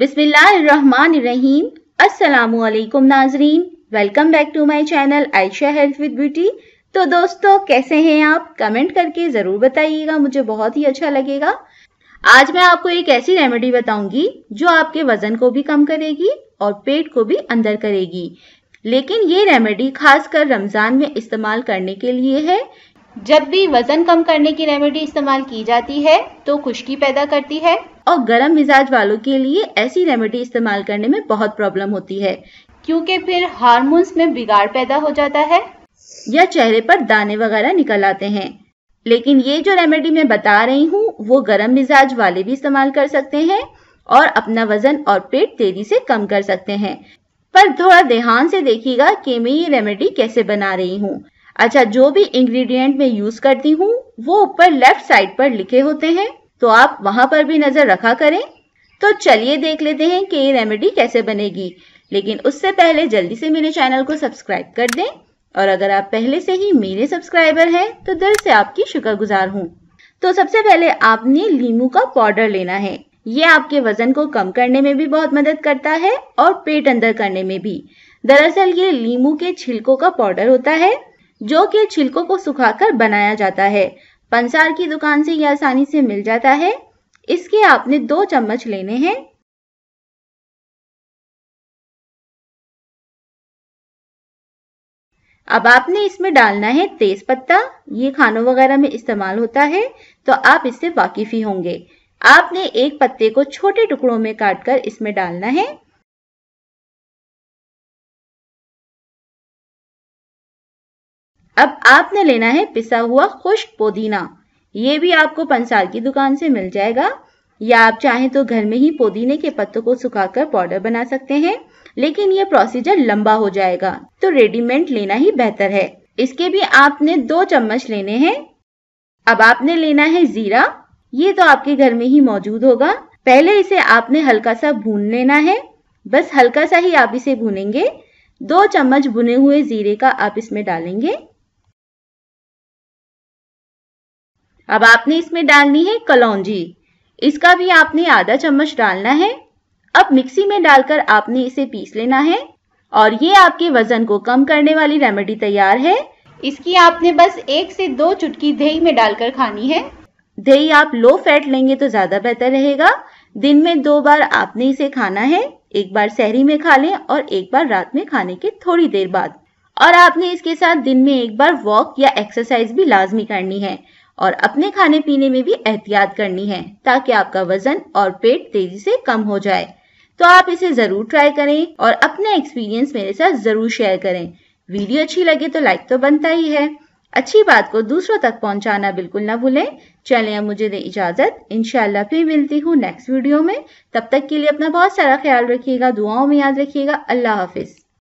बिस्मिल्लाहिर्रहमानिर्रहीम अस्सलामुअलैकुम नाजरीन welcome back to my channel Ayesha health with beauty तो दोस्तों कैसे हैं आप कमेंट करके ज़रूर बताइएगा मुझे बहुत ही अच्छा लगेगा आज मैं आपको एक ऐसी रेमेडी बताऊंगी जो आपके वजन को भी कम करेगी और पेट को भी अंदर करेगी लेकिन ये रेमेडी खासकर रमज़ान में इस्तेमाल करने के लिए है जब भी वज़न कम करने की रेमेडी इस्तेमाल की जाती है तो खुश्की पैदा करती है और गर्म मिजाज वालों के लिए ऐसी रेमेडी इस्तेमाल करने में बहुत प्रॉब्लम होती है क्योंकि फिर हार्मोन्स में बिगाड़ पैदा हो जाता है या चेहरे पर दाने वगैरह निकल आते हैं लेकिन ये जो रेमेडी मैं बता रही हूँ वो गर्म मिजाज वाले भी इस्तेमाल कर सकते हैं और अपना वजन और पेट तेजी से कम कर सकते हैं पर थोड़ा ध्यान से देखिएगा कि मैं ये रेमेडी कैसे बना रही हूँ अच्छा जो भी इंग्रेडिएंट मैं यूज करती हूँ वो ऊपर लेफ्ट साइड पर लिखे होते हैं तो आप वहां पर भी नजर रखा करें तो चलिए देख लेते हैं कि ये रेमेडी कैसे बनेगी लेकिन उससे पहले जल्दी से मेरे चैनल को सब्सक्राइब कर दें और अगर आप पहले से ही मेरे सब्सक्राइबर हैं तो दिल से आपकी शुक्रगुजार हूँ तो सबसे पहले आपने लीमू का पाउडर लेना है ये आपके वजन को कम करने में भी बहुत मदद करता है और पेट अंदर करने में भी दरअसल ये लीमू के छिलकों का पाउडर होता है जो कि छिलकों को सुखाकर बनाया जाता है पंसार की दुकान से यह आसानी से मिल जाता है इसके आपने दो चम्मच लेने हैं अब आपने इसमें डालना है तेज पत्ता ये खानों वगैरह में इस्तेमाल होता है तो आप इससे वाकिफ ही होंगे आपने एक पत्ते को छोटे टुकड़ों में काटकर इसमें डालना है अब आपने लेना है पिसा हुआ खुश्क पुदीना ये भी आपको पंसार की दुकान से मिल जाएगा या आप चाहें तो घर में ही पुदीने के पत्तों को सुखाकर पाउडर बना सकते हैं लेकिन ये प्रोसीजर लंबा हो जाएगा तो रेडीमेड लेना ही बेहतर है इसके भी आपने दो चम्मच लेने हैं अब आपने लेना है जीरा ये तो आपके घर में ही मौजूद होगा पहले इसे आपने हल्का सा भून लेना है बस हल्का सा ही आप इसे भूनेंगे दो चम्मच भुने हुए जीरे का आप इसमें डालेंगे अब आपने इसमें डालनी है कलौजी इसका भी आपने आधा चम्मच डालना है अब मिक्सी में डालकर आपने इसे पीस लेना है और ये आपके वजन को कम करने वाली रेमेडी तैयार है इसकी आपने बस एक से दो चुटकी दही में डालकर खानी है दही आप लो फैट लेंगे तो ज्यादा बेहतर रहेगा दिन में दो बार आपने इसे खाना है एक बार शहरी में खा लें और एक बार रात में खाने के थोड़ी देर बाद और आपने इसके साथ दिन में एक बार वॉक या एक्सरसाइज भी लाजमी करनी है और अपने खाने पीने में भी एहतियात करनी है ताकि आपका वजन और पेट तेजी से कम हो जाए तो आप इसे जरूर ट्राई करें और अपना एक्सपीरियंस मेरे साथ जरूर शेयर करें वीडियो अच्छी लगे तो लाइक तो बनता ही है अच्छी बात को दूसरों तक पहुंचाना बिल्कुल ना भूलें चलें अब मुझे दे इजाजत इनशाला फिर मिलती हूँ नेक्स्ट वीडियो में तब तक के लिए अपना बहुत सारा ख्याल रखिएगा दुआओं में याद रखिएगा अल्लाह हाफिज